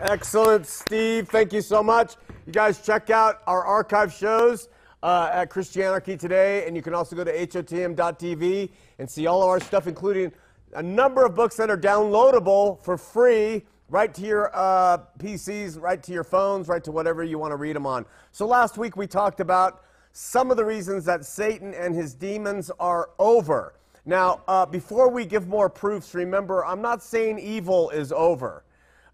Excellent, Steve. Thank you so much. You guys check out our archive shows uh, at Christianarchy Today, and you can also go to HOTM.tv and see all of our stuff, including a number of books that are downloadable for free right to your uh, PCs, right to your phones, right to whatever you want to read them on. So last week we talked about some of the reasons that Satan and his demons are over. Now, uh, before we give more proofs, remember, I'm not saying evil is over.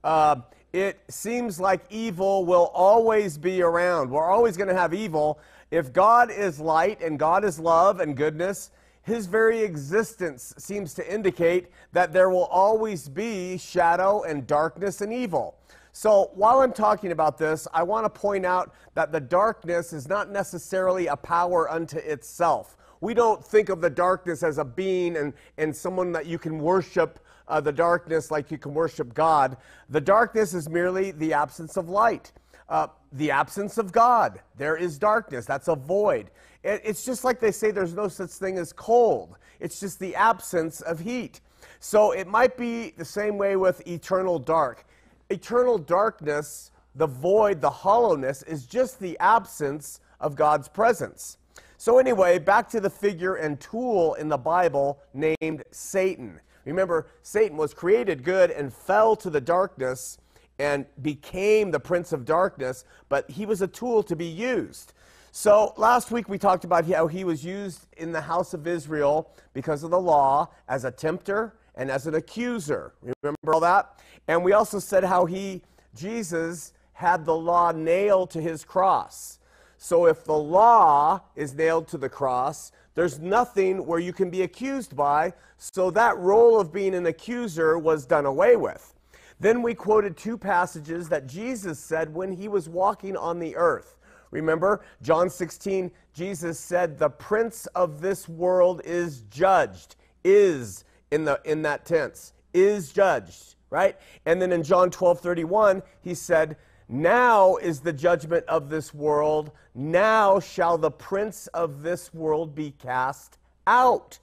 Uh, it seems like evil will always be around. We're always going to have evil. If God is light and God is love and goodness, his very existence seems to indicate that there will always be shadow and darkness and evil. So, while I'm talking about this, I want to point out that the darkness is not necessarily a power unto itself. We don't think of the darkness as a being and, and someone that you can worship uh, the darkness like you can worship God. The darkness is merely the absence of light, uh, the absence of God. There is darkness, that's a void. It, it's just like they say there's no such thing as cold, it's just the absence of heat. So it might be the same way with eternal dark. Eternal darkness, the void, the hollowness, is just the absence of God's presence. So, anyway, back to the figure and tool in the Bible named Satan. Remember, Satan was created good and fell to the darkness and became the prince of darkness, but he was a tool to be used. So last week we talked about how he was used in the house of Israel because of the law as a tempter and as an accuser. Remember all that? And we also said how he, Jesus, had the law nailed to his cross. So if the law is nailed to the cross, there's nothing where you can be accused by, so that role of being an accuser was done away with. Then we quoted two passages that Jesus said when he was walking on the earth. Remember, John 16, Jesus said, The prince of this world is judged, is in, the, in that tense, is judged, right? And then in John 12, 31, he said, now is the judgment of this world. Now shall the prince of this world be cast out.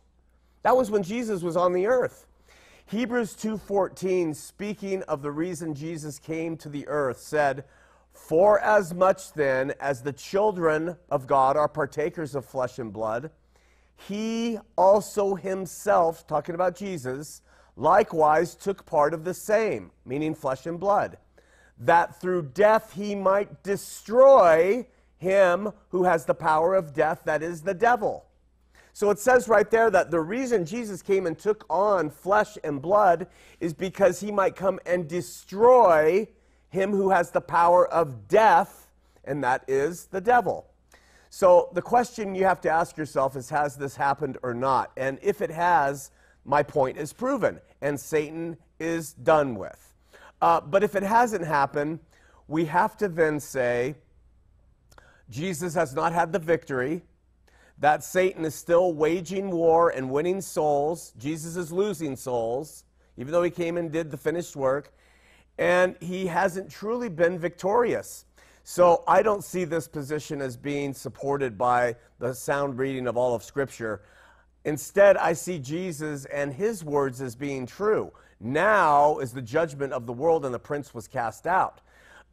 That was when Jesus was on the earth. Hebrews 2:14 speaking of the reason Jesus came to the earth said, "For as much then as the children of God are partakers of flesh and blood, he also himself, talking about Jesus, likewise took part of the same, meaning flesh and blood." that through death he might destroy him who has the power of death, that is the devil. So it says right there that the reason Jesus came and took on flesh and blood is because he might come and destroy him who has the power of death, and that is the devil. So the question you have to ask yourself is Has this happened or not? And if it has, my point is proven, and Satan is done with. Uh, but if it hasn't happened, we have to then say Jesus has not had the victory, that Satan is still waging war and winning souls. Jesus is losing souls, even though he came and did the finished work, and he hasn't truly been victorious. So I don't see this position as being supported by the sound reading of all of Scripture. Instead, I see Jesus and his words as being true. Now is the judgment of the world, and the prince was cast out.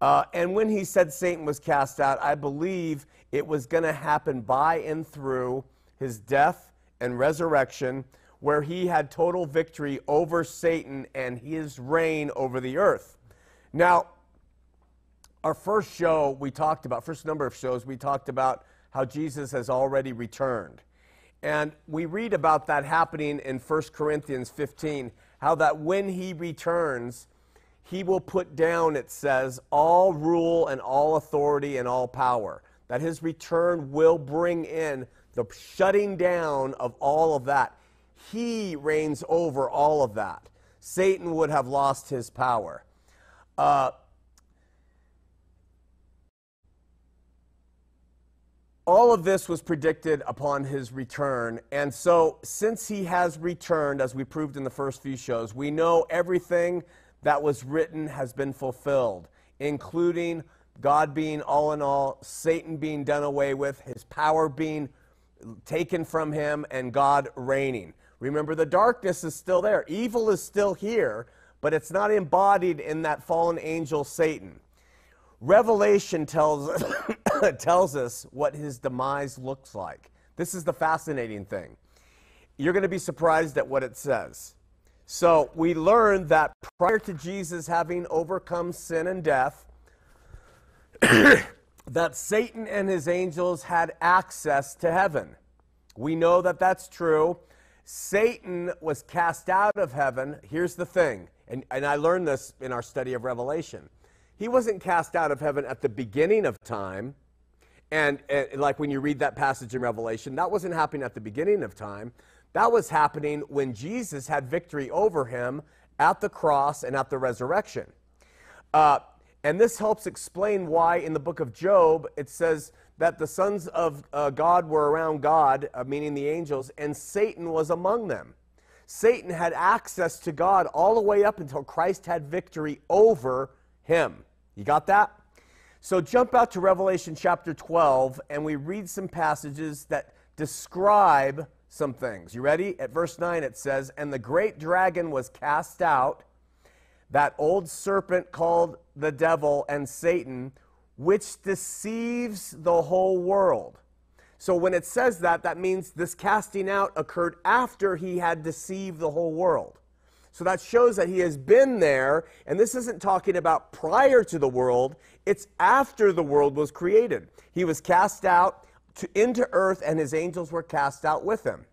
Uh, and when he said Satan was cast out, I believe it was going to happen by and through his death and resurrection, where he had total victory over Satan and his reign over the earth. Now, our first show we talked about, first number of shows, we talked about how Jesus has already returned. And we read about that happening in 1 Corinthians 15 how that when he returns, he will put down, it says, all rule and all authority and all power. That his return will bring in the shutting down of all of that. He reigns over all of that. Satan would have lost his power. Uh, All of this was predicted upon his return. And so, since he has returned, as we proved in the first few shows, we know everything that was written has been fulfilled, including God being all in all, Satan being done away with, his power being taken from him, and God reigning. Remember, the darkness is still there, evil is still here, but it's not embodied in that fallen angel, Satan. Revelation tells, tells us what his demise looks like. This is the fascinating thing. You're going to be surprised at what it says. So, we learn that prior to Jesus having overcome sin and death, that Satan and his angels had access to heaven. We know that that's true. Satan was cast out of heaven. Here's the thing, and, and I learned this in our study of Revelation. He wasn't cast out of heaven at the beginning of time. And, like when you read that passage in Revelation, that wasn't happening at the beginning of time. That was happening when Jesus had victory over him at the cross and at the resurrection. Uh, and this helps explain why in the book of Job it says that the sons of uh, God were around God, uh, meaning the angels, and Satan was among them. Satan had access to God all the way up until Christ had victory over him. You got that? So jump out to Revelation chapter 12 and we read some passages that describe some things. You ready? At verse 9 it says, And the great dragon was cast out, that old serpent called the devil and Satan, which deceives the whole world. So when it says that, that means this casting out occurred after he had deceived the whole world. So that shows that he has been there, and this isn't talking about prior to the world, it's after the world was created. He was cast out to, into earth, and his angels were cast out with him.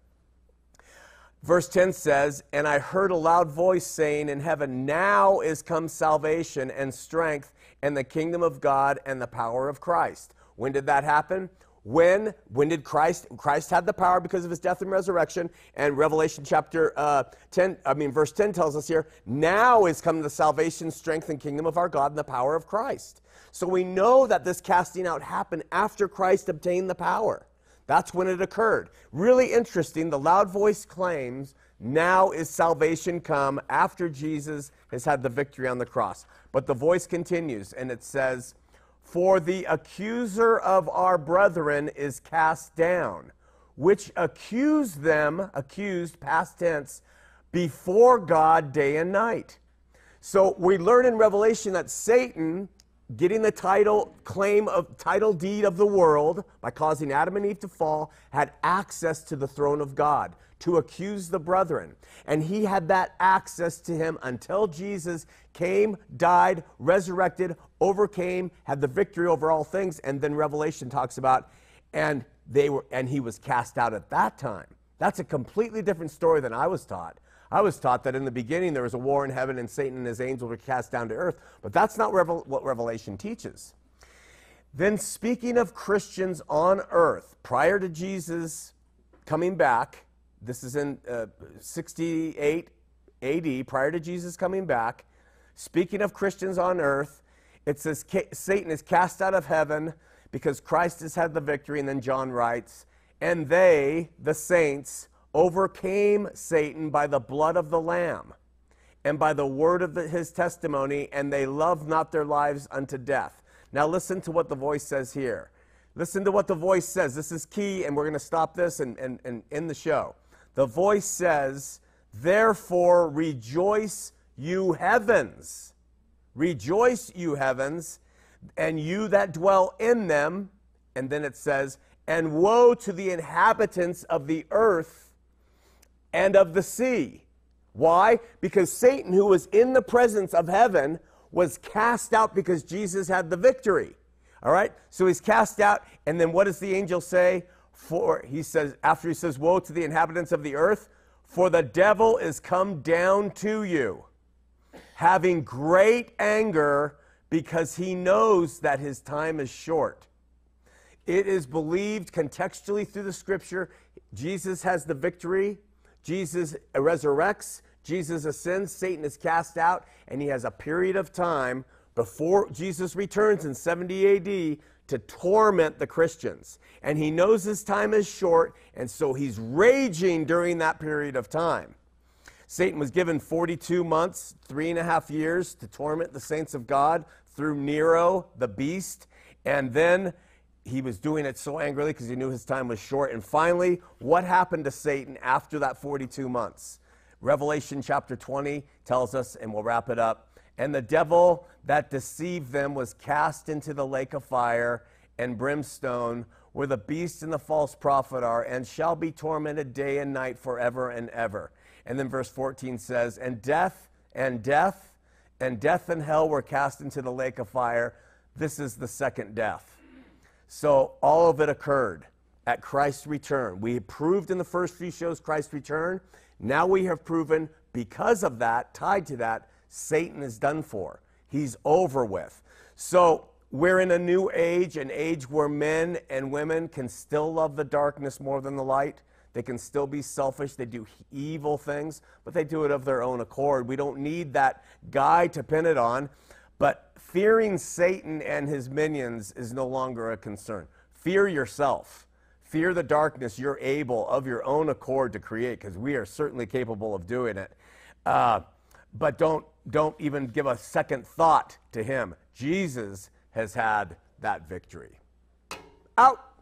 Verse 10 says, And I heard a loud voice saying in heaven, Now is come salvation and strength and the kingdom of God and the power of Christ. When did that happen? when when did christ christ had the power because of his death and resurrection and revelation chapter uh, 10 i mean verse 10 tells us here now is come the salvation strength and kingdom of our god and the power of christ so we know that this casting out happened after christ obtained the power that's when it occurred really interesting the loud voice claims now is salvation come after jesus has had the victory on the cross but the voice continues and it says for the accuser of our brethren is cast down, which accused them, accused, past tense, before God day and night. So we learn in Revelation that Satan getting the title claim of title deed of the world by causing Adam and Eve to fall, had access to the throne of God to accuse the brethren. And he had that access to him until Jesus came, died, resurrected, overcame, had the victory over all things, and then Revelation talks about and they were and he was cast out at that time. That's a completely different story than I was taught. I was taught that in the beginning there was a war in heaven and Satan and his angels were cast down to earth, but that's not Revel- what Revelation teaches. Then, speaking of Christians on earth, prior to Jesus coming back, this is in uh, 68 AD, prior to Jesus coming back, speaking of Christians on earth, it says Satan is cast out of heaven because Christ has had the victory. And then John writes, and they, the saints, overcame Satan by the blood of the Lamb and by the word of the, his testimony, and they loved not their lives unto death. Now, listen to what the voice says here. Listen to what the voice says. This is key, and we're going to stop this and, and, and end the show. The voice says, Therefore, rejoice, you heavens. Rejoice, you heavens, and you that dwell in them. And then it says, And woe to the inhabitants of the earth and of the sea. Why? Because Satan, who was in the presence of heaven, was cast out because Jesus had the victory. All right? So he's cast out, and then what does the angel say? For he says, after he says, Woe to the inhabitants of the earth, for the devil is come down to you, having great anger because he knows that his time is short. It is believed contextually through the scripture, Jesus has the victory Jesus resurrects, Jesus ascends, Satan is cast out, and he has a period of time before Jesus returns in 70 AD to torment the Christians. And he knows his time is short, and so he's raging during that period of time. Satan was given 42 months, three and a half years to torment the saints of God through Nero, the beast. And then he was doing it so angrily because he knew his time was short. And finally, what happened to Satan after that 42 months? Revelation chapter 20 tells us, and we'll wrap it up. And the devil that deceived them was cast into the lake of fire and brimstone, where the beast and the false prophet are, and shall be tormented day and night forever and ever. And then verse 14 says, And death and death and death and hell were cast into the lake of fire. This is the second death. So all of it occurred at Christ's return. We proved in the first three shows Christ's return. Now we have proven because of that, tied to that, Satan is done for. He's over with. So we're in a new age, an age where men and women can still love the darkness more than the light. They can still be selfish. They do evil things, but they do it of their own accord. We don't need that guy to pin it on. But fearing Satan and his minions is no longer a concern. Fear yourself. Fear the darkness you're able of your own accord to create, because we are certainly capable of doing it. Uh, but don't, don't even give a second thought to him. Jesus has had that victory. Out.